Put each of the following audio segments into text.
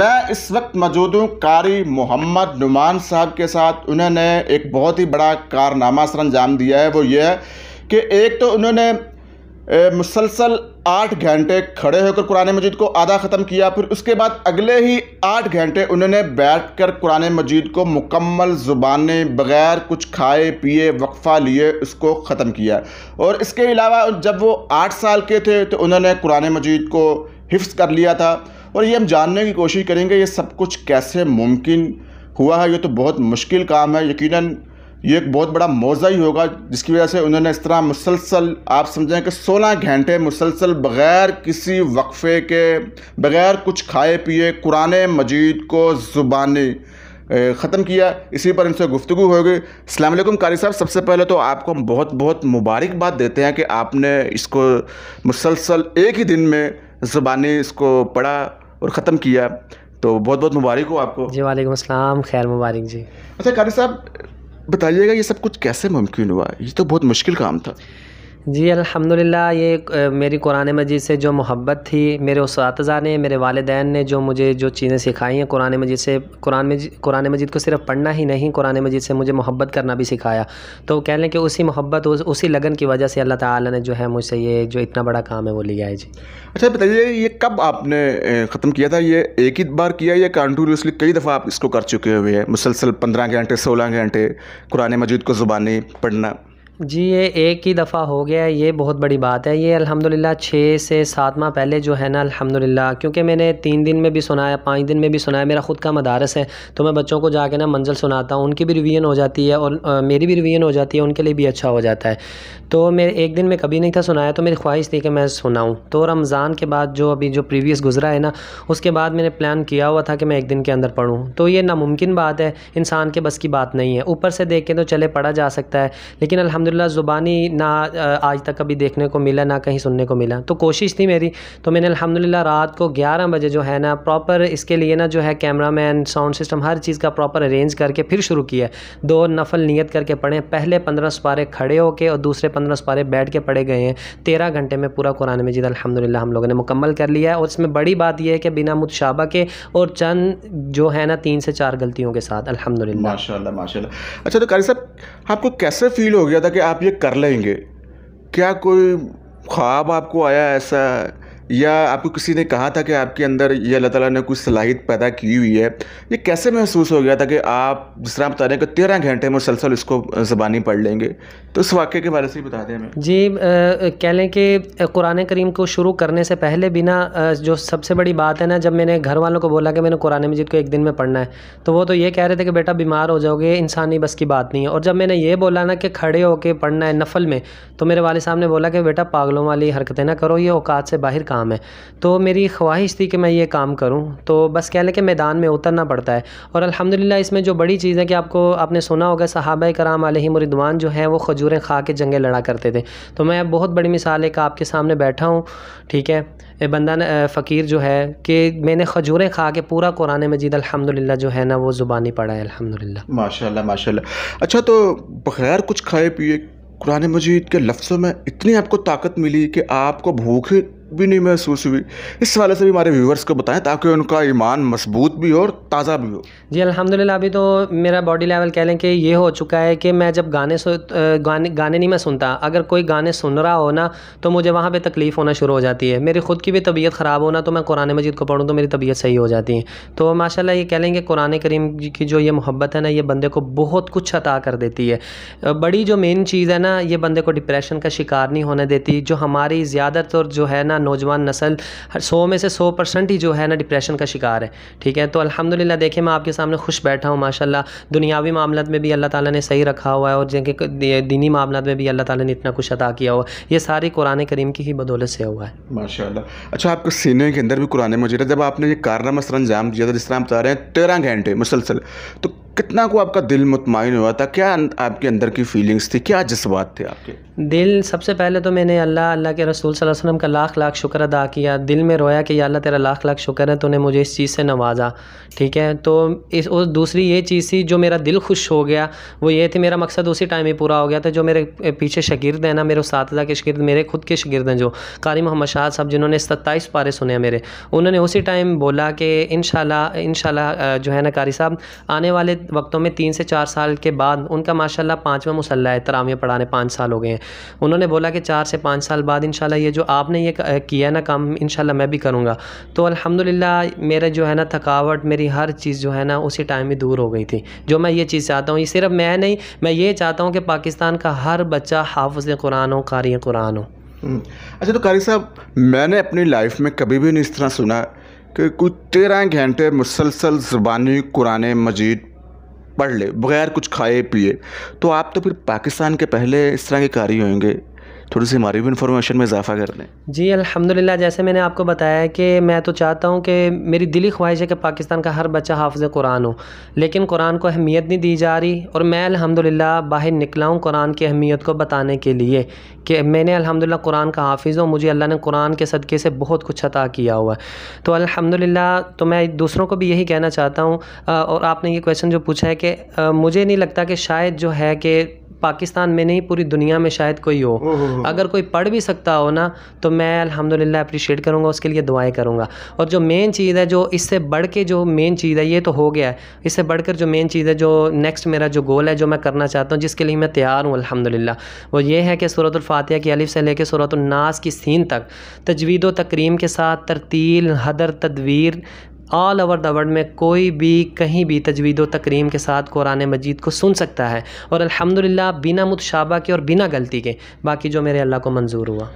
मैं इस वक्त मौजूद हूँ कारी मोहम्मद नुमान साहब के साथ उन्होंने एक बहुत ही बड़ा कारनामा सर अंजाम दिया है वो ये है कि एक तो उन्होंने मुसलसल आठ घंटे खड़े होकर कुरान मजीद को आधा ख़त्म किया फिर उसके बाद अगले ही आठ घंटे उन्होंने बैठ कर कुरान मजीद को मुकम्मल ज़ुबान बग़ैर कुछ खाए पिए वक्फ़ा लिए उसको ख़त्म किया और इसके अलावा जब वो आठ साल के थे तो उन्होंने कुरान मजीद को हिफ्स कर लिया था और ये हम जानने की कोशिश करेंगे ये सब कुछ कैसे मुमकिन हुआ है ये तो बहुत मुश्किल काम है यकीन ये एक बहुत बड़ा मौज़ा ही होगा जिसकी वजह से उन्होंने इस तरह मुसलसल आप समझें कि 16 घंटे मुसलसल बग़ैर किसी वक्फ़े के बग़ैर कुछ खाए पिए कुरान मजीद को ज़ुबानी ख़त्म किया इसी पर इनसे गुफ्तु होगी अल्लाम कारी साहब सबसे पहले तो आपको हम बहुत बहुत मुबारकबाद देते हैं कि आपने इसको मुसलसल एक ही दिन में ज़ुबानी इसको पढ़ा और ख़त्म किया तो बहुत बहुत मुबारक हो आपको जी वालेकुम असलम खैर मुबारक जी अच्छा कारी साहब बताइएगा ये सब कुछ कैसे मुमकिन हुआ ये तो बहुत मुश्किल काम था जी अल्हम्दुलिल्लाह ये मेरी कुरान मजीद से जो मोहब्बत थी मेरे उस ने मेरे वालदान ने जो मुझे जो चीज़ें सिखाई हैं कुरान मजीद से कुरान मजीद कुरान मजीद को सिर्फ पढ़ना ही नहीं कुरान मजीद से मुझे मोहब्बत करना भी सिखाया तो कह लें कि उसी मोहब्बत उस, उसी लगन की वजह से अल्लाह ताला ने जो है मुझसे ये जो इतना बड़ा काम है वो लिया है जी अच्छा बताइए ये कब आपने ख़त्म किया था ये एक ही बार किया या कंटिन्यूसली कई दफ़ा आप इसको कर चुके हुए हैं मुसलसल पंद्रह घंटे सोलह घंटे कुरान मजीद को ज़ुबानी पढ़ना जी ये एक ही दफ़ा हो गया है ये बहुत बड़ी बात है ये अल्हम्दुलिल्लाह छः से सात माह पहले जो है ना अल्हम्दुलिल्लाह क्योंकि मैंने तीन दिन में भी सुनाया पाँच दिन में भी सुनाया मेरा ख़ुद का मदारस है तो मैं बच्चों को जाके ना मंजिल सुनाता हूँ उनकी भी रिवीजन हो जाती है और आ, मेरी भी रिवीजन हो जाती है उनके लिए भी अच्छा हो जाता है तो मेरे एक दिन में कभी नहीं था सुनाया तो मेरी ख्वाहिश थी कि मैं सुनाऊँ तो रमज़ान के बाद जो अभी जो प्रीवियस गुजरा है ना उसके बाद मैंने प्लान किया हुआ था कि मैं एक दिन के अंदर पढ़ूँ तो ये नामुमकिन बात है इंसान के बस की बात नहीं है ऊपर से देख के तो चले पढ़ा जा सकता है लेकिन अलहमद अलहमदिल्ला ज़ुबानी ना आज तक कभी देखने को मिला ना कहीं सुनने को मिला तो कोशिश थी मेरी तो मैंने अलहमदिल्ला रात को ग्यारह बजे जो है ना प्रॉपर इसके लिए ना जो है कैमरा मैन साउंड सिस्टम हर चीज़ का प्रॉपर अरेंज करके फिर शुरू किया दो नफल नीयत करके पढ़े पहले पंद्रह सपारे खड़े होके और दूसरे पंद्रह सपारे बैठ के पढ़े गए हैं तेरह घंटे में पूरा कुरान मजीद अलहमदिल्ला हम लोगों ने मुकम्मल कर लिया है और इसमें बड़ी बात यह है कि बिना मुतशाबा के और चंद जो है ना तीन से चार गलतियों के साथ अलहमदिल्ला माशा माशा अच्छा तो कारी साहब आपको कैसे फील हो गया था कि आप ये कर लेंगे क्या कोई ख्वाब आपको आया ऐसा या आपको किसी ने कहा था कि आपके अंदर ये अल्लाह ताला ने कुछ सलाहित पैदा की हुई है ये कैसे महसूस हो गया था कि आप जिस तरह बता रहे हैं कि तेरह घंटे में मुसलसल इसको ज़बानी पढ़ लेंगे तो इस वाक्य के बारे से ही बता दें हमें जी कह लें कि कुरान करीम को शुरू करने से पहले बिना जो सबसे बड़ी बात है ना जब मैंने घर वालों को बोला कि मैंने कुरान मजीद को एक दिन में पढ़ना है तो वो तो ये कह रहे थे कि बेटा बीमार हो जाओगे इंसानी बस की बात नहीं है और जब मैंने ये बोला ना कि खड़े होकर पढ़ना है नफल में तो मेरे वाले साहब ने बोला कि बेटा पागलों वाली हरकतें ना करो ये औकात से बाहर कहाँ काम है तो मेरी ख्वाहिश थी कि मैं ये काम करूँ तो बस कह लें कि मैदान में उतरना पड़ता है और अल्हम्दुलिल्लाह इसमें जो बड़ी चीज़ है कि आपको आपने सुना होगा सहाबा कराम आलमरिदवान जो हैं वो खजूरें खा के जंगे लड़ा करते थे तो मैं बहुत बड़ी मिसाल एक आपके सामने बैठा हूँ ठीक है बंदा फ़कीर जो है कि मैंने खजूरें खा के पूरा कुरान मजीद अल्हम्दुलिल्लाह जो है ना वो ज़ुबानी पढ़ा है अल्हम्दुलिल्लाह माशाल्लाह माशाल्लाह अच्छा तो बगैर कुछ खाए पिए कुरान मजीद के लफ्ज़ों में इतनी आपको ताकत मिली कि आपको भूख भी नहीं महसूस हुई इस हवाले से भी हमारे व्यूवर्स को बताएं ताकि उनका ईमान मजबूत भी हो और ताज़ा भी हो जी अल्हम्दुलिल्लाह अभी तो मेरा बॉडी लेवल कह लें कि ये हो चुका है कि मैं जब गाने सु गाने गाने नहीं मैं सुनता अगर कोई गाने सुन रहा हो ना तो मुझे वहाँ पर तकलीफ़ होना शुरू हो जाती है मेरी ख़ुद की भी तबीयत ख़राब होना तो मैं कुरान मजीद को पढ़ूँ तो मेरी तबीयत सही हो जाती है तो माशाला ये कह लेंगे कुरान करीम की जो ये मोहब्बत है ना ये बंदे को बहुत कुछ अता कर देती है बड़ी जो मेन चीज़ है ना ये बंदे को डिप्रेशन का शिकार नहीं होने देती जो हमारी ज़्यादातर जो है ना नौजवान नस्ल हर सौ में से सौ परसेंट ही जो है ना डिप्रेशन का शिकार है ठीक है तो अल्हम्दुलिल्लाह देखिए मैं आपके सामने खुश बैठा हूँ माशाल्लाह दुनियावी मामला में भी अल्लाह ताला ने सही रखा हुआ है और जिनके दीनी मामला में भी अल्लाह ताला ने इतना कुछ अदा किया हुआ ये सारी कुरान करीम की ही बदौलत से हुआ है माशा अच्छा आपके सीने के अंदर भी कुरान मजीद जब आपने ये कारनामा सर अंजाम दिया था जिस तरह आप बता रहे हैं तेरह घंटे मुसलसल तो कितना को आपका दिल मुतमिन हुआ था क्या आपके अंदर की फीलिंग्स थी क्या जज्बात थे आपके दिल सबसे पहले तो मैंने अल्लाह अल्लाह के रसूल सल्लल्लाहु अलैहि वसल्लम का लाख लाख शुक्र अदा किया दिल में रोया कि अल्लाह तेरा लाख लाख शुक्र है तूने मुझे इस चीज़ से नवाजा ठीक है तो इस और दूसरी ये चीज़ थी जो मेरा दिल खुश हो गया वो ये थी मेरा मकसद उसी टाइम ही पूरा हो गया था जो मेरे पीछे शगिर्द हैं ना मेरे उस के शगिर्द मेरे खुद के शगिर्द हैं जो कारी मोहम्मद शाह साहब जिन्होंने सत्ताईस पारे सुने मेरे उन्होंने उसी टाइम बोला कि इन शाला जो है ना कारी साहब आने वाले वक्तों में तीन से चार साल के बाद उनका माशाला पाँचवा मुसल्ला है तरामिया पढ़ाने पाँच साल हो गए हैं उन्होंने बोला कि चार से पाँच साल बाद इन ये जो आपने ये किया है ना काम इन मैं भी करूँगा तो अलहमदिल्ला मेरा जो है ना थकावट मेरी हर चीज़ जो है ना उसी टाइम में दूर हो गई थी जो मैं ये चीज़ चाहता हूँ ये सिर्फ मैं नहीं मैं ये चाहता हूँ कि पाकिस्तान का हर बच्चा हाफज कुरान हो कारी कुरान हो हम्म। अच्छा तो कारी साहब मैंने अपनी लाइफ में कभी भी नहीं इस तरह सुना कि कुछ तेरह घंटे मुसलसल ज़ुबानी कुरान मजीद पढ़ ले बगैर कुछ खाए पिए तो आप तो फिर पाकिस्तान के पहले इस तरह के कार्य होंगे थोड़ी सी हमारी भी इन्फॉर्मेशन में इजाफा कर दें जी अल्हम्दुलिल्लाह जैसे मैंने आपको बताया कि मैं तो चाहता हूँ कि मेरी दिली ख्वाहिश है कि पाकिस्तान का हर बच्चा हाफ़ कुरान हो लेकिन कुरान को अहमियत नहीं दी जा रही और मैं अल्हम्दुलिल्लाह बाहर निकला हूँ कुरान की अहमियत को बताने के लिए कि मैंने अलहमदिल्ला कुरान का हाफिज़ हूँ मुझे अल्लाह ने कुरान के सदक़े से बहुत कुछ अता किया हुआ है तो अलहमदिल्ला तो मैं दूसरों को भी यही कहना चाहता हूँ और आपने ये क्वेश्चन जो पूछा है कि मुझे नहीं लगता कि शायद जो है कि पाकिस्तान में नहीं पूरी दुनिया में शायद कोई हो अगर कोई पढ़ भी सकता हो ना तो मैं अल्हम्दुलिल्लाह अप्रिशिएट करूँगा उसके लिए दुआएं करूँगा और जो मेन चीज़ है जो इससे बढ़ के जो मेन चीज़ है ये तो हो गया है इससे बढ़कर जो मेन चीज़ है जो नेक्स्ट मेरा जो गोल है जो मैं करना चाहता हूँ जिसके लिए मैं तैयार हूँ अलहमदिल्ला वो ये है कि सूरतफ़ातिया की अलिफ से लेकर सूरतनास की सीन तक तजवीद तकरीम के साथ तरतील हदर तदवीर ऑल ओवर द वर्ल्ड में कोई भी कहीं भी तजवीद व तकरीम के साथ कुरान मजीद को सुन सकता है और अल्हम्दुलिल्लाह बिना मुतशाबा के और बिना गलती के बाकी जो मेरे अल्लाह को मंजूर हुआ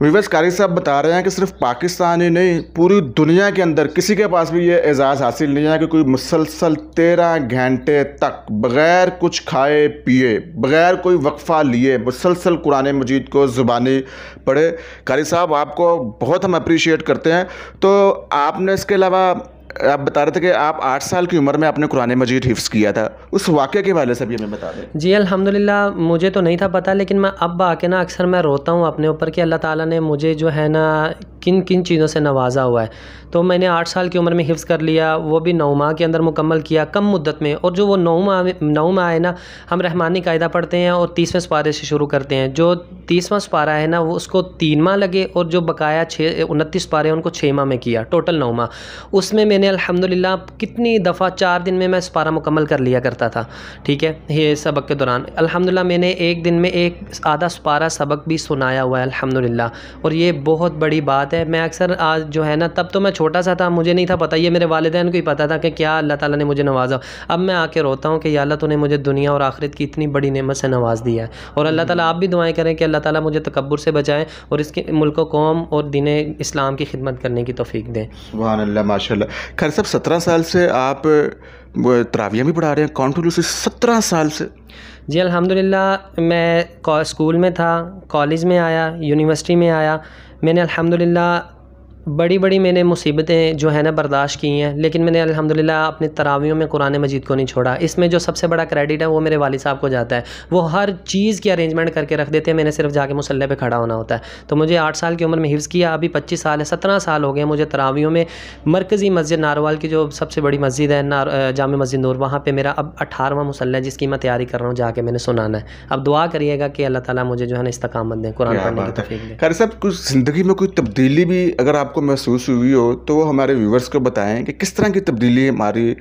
विवेश कारी साहब बता रहे हैं कि सिर्फ पाकिस्तान ही नहीं पूरी दुनिया के अंदर किसी के पास भी ये एजाज़ हासिल नहीं है कि कोई मुसलसल तेरह घंटे तक बग़ैर कुछ खाए पिए बग़ैर कोई वक्फ़ा लिए मुसलसल कुरान मजीद को ज़ुबानी पढ़े कारी साहब आपको बहुत हम अप्रिशिएट करते हैं तो आपने इसके अलावा आप बता रहे थे कि आप आठ साल की उम्र में आपने कुरान मजीद हिफ्स किया था उस वाक्य के वाले से भी हमें बता दें जी अल्हम्दुलिल्लाह मुझे तो नहीं था पता लेकिन मैं अब आके ना अक्सर मैं रोता हूँ अपने ऊपर कि अल्लाह ताला ने मुझे जो है ना किन किन चीज़ों से नवाजा हुआ है तो मैंने आठ साल की उम्र में हिफ्ज़ कर लिया वो भी नौ माह के अंदर मुकम्मल किया कम मुद्दत में और जो वो नौ माह नौ माह है ना हम रहमानी कायदा पढ़ते हैं और तीसवें सपारे से शुरू करते हैं जो तीसवां सपारा है ना वो उसको तीन माह लगे और जो बकाया छः उनतीस पारे उनको छः माह में किया टोटल नौ माह उसमें मैंने ला कितनी दफ़ा चार दिन में मैं सपारा मुकम्मल कर लिया करता था ठीक है ये सबक के दौरान अलहमदिल्ला मैंने एक दिन में एक आधा सपारा सबक भी सुनाया हुआ है अलहमदिल्ला और ये बहुत बड़ी बात है मैं अक्सर आज जो है ना तब तो मैं छोटा सा था मुझे नहीं था पता ये मेरे वालदेन को ही पता था कि क्या अल्लाह ताला ने मुझे नवाजा अब मैं आके रोता हूँ कि अल्लाह तूने मुझे दुनिया और आखिरत की इतनी बड़ी नमत से नवाज दिया है और अल्लाह ताला आप भी दुआएं करें कि अल्लाह ताला मुझे तकबर से बचाएं और इसके मुल्क कौम और दिन इस्लाम की खिदमत करने की तोफ़ी दें माशा खैर सब सत्रह साल से आप तरावियाँ भी पढ़ा रहे हैं से सत्रह साल से जी अल्हम्दुलिल्लाह मैं स्कूल में था कॉलेज में आया यूनिवर्सिटी में आया मैंने अल्हम्दुलिल्लाह बड़ी बड़ी मैंने मुसीबतें जो है ना बर्दाश्त की हैं लेकिन मैंने अल्हम्दुलिल्लाह अपने तरावियों में कुरान मजीद को नहीं छोड़ा इसमें जो सबसे बड़ा क्रेडिट है वो मेरे वाली साहब को जाता है वो हर चीज़ की अरेंजमेंट करके रख देते हैं मैंने सिर्फ जाके मसल्ले पर खड़ा होना होता है तो मुझे आठ साल की उम्र में हिफ़ किया अभी पच्चीस साल है सत्रह साल हो गए मुझे तरावियों में मरकज़ी मस्जिद नारोवाल की जो सबसे बड़ी मस्जिद है जाम मस्जिद नूर वहाँ पर मेरा अब अठारहवां मसल्ला है जिसकी मैं तैयारी कर रहा हूँ जाके मैंने सुनाना है अब दुआ करिएगा कि अल्लाह ताला मुझे जो है ना इस्तकामत दें कुरान पढ़ने की तफीक दें कुछ ज़िंदगी में कोई तब्दीली भी अगर आप आपको महसूस हुई हो तो वो हमारे व्यूवर्स को बताएं कि किस तरह की तब्दीली हमारी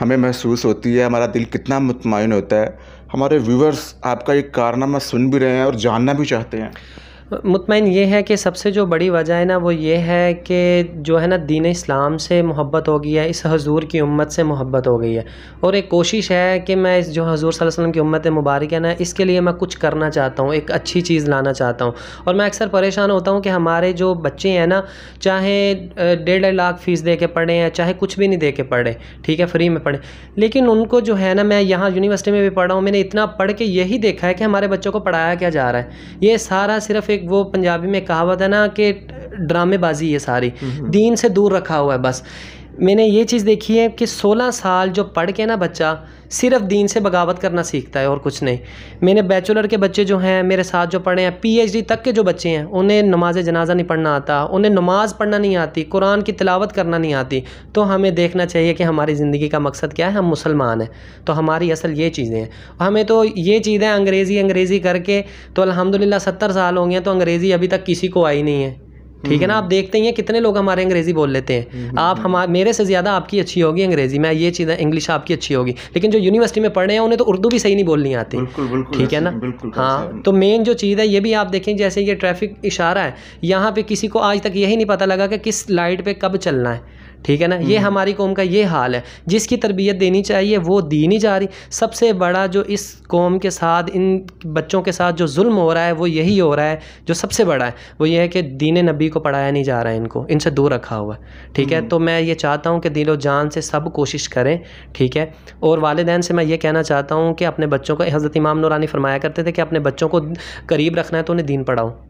हमें महसूस होती है हमारा दिल कितना मुतमिन होता है हमारे व्यूवर्स आपका एक कारनामा सुन भी रहे हैं और जानना भी चाहते हैं मुतमिन ये है कि सबसे जो बड़ी वजह है ना वो ये है कि जो है ना दीन इस्लाम से मोहब्बत हो गई है इस हजूर की उम्मत से मोहब्बत हो गई है और एक कोशिश है कि मैं इस जो हजूर वसल्लम की उम्मत मुबारक है ना इसके लिए मैं कुछ करना चाहता हूँ एक अच्छी चीज़ लाना चाहता हूँ और मैं अक्सर परेशान होता हूँ कि हमारे जो बच्चे हैं ना चाहे डेढ़ डेढ़ लाख फ़ीस दे के पढ़ें या चाहे कुछ भी नहीं दे के पढ़े ठीक है फ्री में पढ़े लेकिन उनको जो है ना मैं यहाँ यूनिवर्सिटी में भी पढ़ा हूँ मैंने इतना पढ़ के यही देखा है कि हमारे बच्चों को पढ़ाया क्या जा रहा है ये सारा सिर्फ़ एक वो पंजाबी में कहावत है ना कि ड्रामेबाजी है सारी हम्म, हम्म। दीन से दूर रखा हुआ है बस मैंने ये चीज़ देखी है कि 16 साल जो पढ़ के ना बच्चा सिर्फ दीन से बगावत करना सीखता है और कुछ नहीं मैंने बैचलर के बच्चे जो हैं मेरे साथ जो पढ़े हैं पीएचडी तक के जो बच्चे हैं उन्हें नमाज जनाजा नहीं पढ़ना आता उन्हें नमाज पढ़ना नहीं आती कुरान की तिलावत करना नहीं आती तो हमें देखना चाहिए कि हमारी ज़िंदगी का मकसद क्या है हम मुसलमान हैं तो हमारी असल ये चीज़ें हैं हमें तो ये चीज़ें अंग्रेज़ी अंग्रेज़ी करके तो अलहमदिल्ला सत्तर साल हो गए तो अंग्रेज़ी अभी तक किसी को आई नहीं है ठीक है ना आप हम्म। देखते ही हैं कितने लोग हमारे अंग्रेजी बोल लेते हैं हम्म, आप हम्म। हमारे मेरे से ज़्यादा आपकी अच्छी होगी अंग्रेजी मैं ये चीज़ इंग्लिश आपकी अच्छी होगी लेकिन जो यूनिवर्सिटी में पढ़ रहे हैं उन्हें तो उर्दू भी सही नहीं बोलनी आती ठीक है ना हाँ तो मेन जो चीज़ है ये भी आप देखें जैसे ये ट्रैफिक इशारा है यहाँ पर किसी को आज तक यही नहीं पता लगा कि किस लाइट पर कब चलना है ठीक है ना ये हम्म। हमारी कौम का ये हाल है जिसकी तरबियत देनी चाहिए वो दी नहीं जा रही सबसे बड़ा जो इस कौम के साथ इन बच्चों के साथ जो जुल्म हो रहा है वो यही हो रहा है जो सबसे बड़ा है वो ये है कि दीन नबी को पढ़ाया नहीं जा रहा है इनको इनसे दूर रखा हुआ है ठीक है हम्म। तो मैं ये चाहता हूँ कि दिलो जान से सब कोशिश करें ठीक है और वालदेन से मैं ये कहना चाहता हूँ कि अपने बच्चों को हज़रत इमाम नौरानी फरमाया करते थे कि अपने बच्चों को करीब रखना है तो उन्हें दीन पढ़ाओ